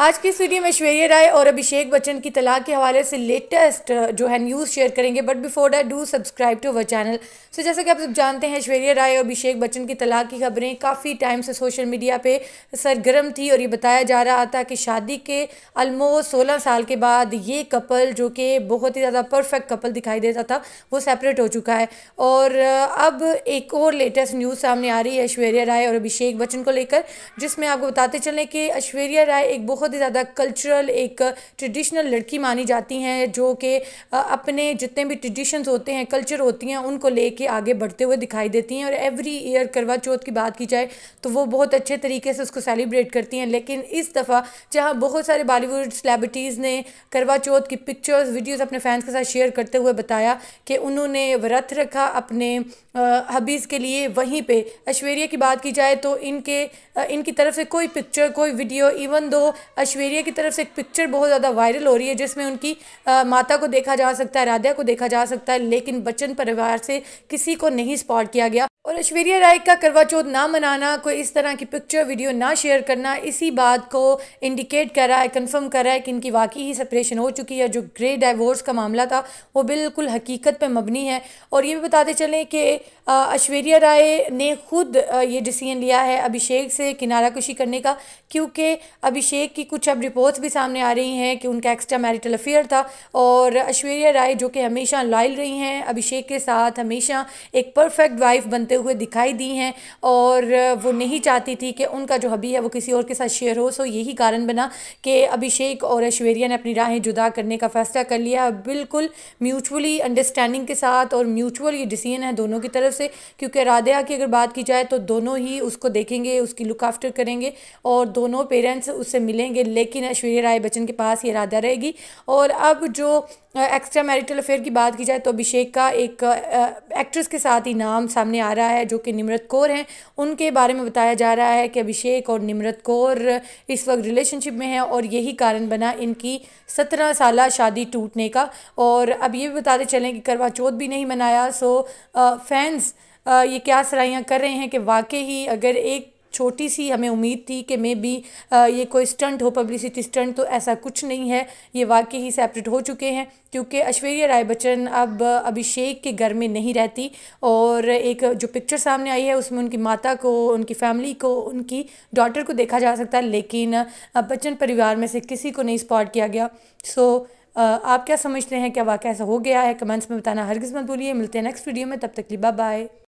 आज की इस वीडियो में ऐश्वर्या राय और अभिषेक बच्चन की तलाक के हवाले से लेटेस्ट uh, जो है न्यूज़ शेयर करेंगे but before that do subscribe to our channel so जैसा कि आप सब जानते हैं ऐश्वर्या राय और अभिषेक बच्चन की तलाक की खबरें काफ़ी टाइम से सोशल मीडिया पे सरगर्म थी और ये बताया जा रहा था कि शादी के आलमोस्ट सोलह साल के बाद ये कपल जो कि बहुत ही ज़्यादा परफेक्ट कपल दिखाई देता था वो सेपरेट हो चुका है और uh, अब एक और लेटेस्ट न्यूज़ सामने आ रही है ऐश्वर्या राय और अभिषेक बच्चन को लेकर जिसमें आपको बताते चलें कि ऐश्वर्या राय एक बहुत बहुत ही ज़्यादा कल्चरल एक ट्रेडिशनल लड़की मानी जाती हैं जो कि अपने जितने भी ट्रेडिशंस होते हैं कल्चर होती हैं उनको लेके आगे बढ़ते हुए दिखाई देती हैं और एवरी ईयर करवा चौथ की बात की जाए तो वो बहुत अच्छे तरीके से उसको सेलिब्रेट करती हैं लेकिन इस दफ़ा जहाँ बहुत सारे बॉलीवुड सेलिब्रिटीज़ ने करवा चौथ की पिक्चर्स वीडियोस अपने फैंस के साथ शेयर करते हुए बताया कि उन्होंने व्रत रखा अपने हबीज़ के लिए वहीं पे ऐश्वर्या की बात की जाए तो इनके इनकी तरफ से कोई पिक्चर कोई वीडियो इवन दो अश्वेरिया की तरफ से एक पिक्चर बहुत ज़्यादा वायरल हो रही है जिसमें उनकी आ, माता को देखा जा सकता है राध्या को देखा जा सकता है लेकिन बच्चन परिवार से किसी को नहीं स्पॉट किया गया और ऐश्वर्या राय का करवा चौथ ना मनाना कोई इस तरह की पिक्चर वीडियो ना शेयर करना इसी बात को इंडिकेट कर रहा है कंफर्म कर रहा है कि इनकी वाकई ही सेपरेशन हो चुकी है जो ग्रे डाइवोर्स का मामला था वो बिल्कुल हकीकत पे मबनी है और ये भी बताते चलें कि ऐश्वर्या राय ने खुद ये डिसीजन लिया है अभिषेक से किनारा कुशी करने का क्योंकि अभिषेक की जबकि कुछ अब रिपोर्ट्स भी सामने आ रही हैं कि उनका एक्स्ट्रा मैरिटल अफेयर था और ऐश्वर्या राय जो कि हमेशा लॉयल रही हैं अभिषेक के साथ हमेशा एक परफेक्ट वाइफ बनते हुए दिखाई दी हैं और वो नहीं चाहती थी कि उनका जो हबी है वो किसी और के साथ शेयर हो सो यही कारण बना कि अभिषेक और ऐश्वर्या ने अपनी राहें जुदा करने का फ़ैसला कर लिया बिल्कुल म्यूचुअली अंडरस्टैंडिंग के साथ और म्यूचुअल ये डिसीजन है दोनों की तरफ से क्योंकि राधिया की अगर बात की जाए तो दोनों ही उसको देखेंगे उसकी लुक आफ्टर करेंगे और दोनों पेरेंट्स उससे मिलेंगे रहेंगे लेकिन ऐश्वर्या राय बच्चन के पास ये इरादा रहेगी और अब जो एक्स्ट्रा मैरिटल अफेयर की बात की जाए तो अभिषेक का एक एक्ट्रेस के साथ ही नाम सामने आ रहा है जो कि निमरत कौर हैं उनके बारे में बताया जा रहा है कि अभिषेक और निमरत कौर इस वक्त रिलेशनशिप में हैं और यही कारण बना इनकी सत्रह साल शादी टूटने का और अब ये भी बताते चलें कि करवा चौथ भी नहीं मनाया सो फैंस ये क्या सराइयाँ कर रहे हैं कि वाकई ही अगर एक छोटी सी हमें उम्मीद थी कि मे बी ये कोई स्टंट हो पब्लिसिटी स्टंट तो ऐसा कुछ नहीं है ये वाकई ही सेपरेट हो चुके हैं क्योंकि ऐश्वर्या राय बच्चन अब अभिषेक के घर में नहीं रहती और एक जो पिक्चर सामने आई है उसमें उनकी माता को उनकी फैमिली को उनकी डॉटर को देखा जा सकता है लेकिन बच्चन परिवार में से किसी को नहीं स्पॉट किया गया सो आप क्या समझते हैं क्या वाकई ऐसा हो गया है कमेंट्स में बताना हर किस्मत बोलिए मिलते हैं नेक्स्ट वीडियो में तब तक लिए बाय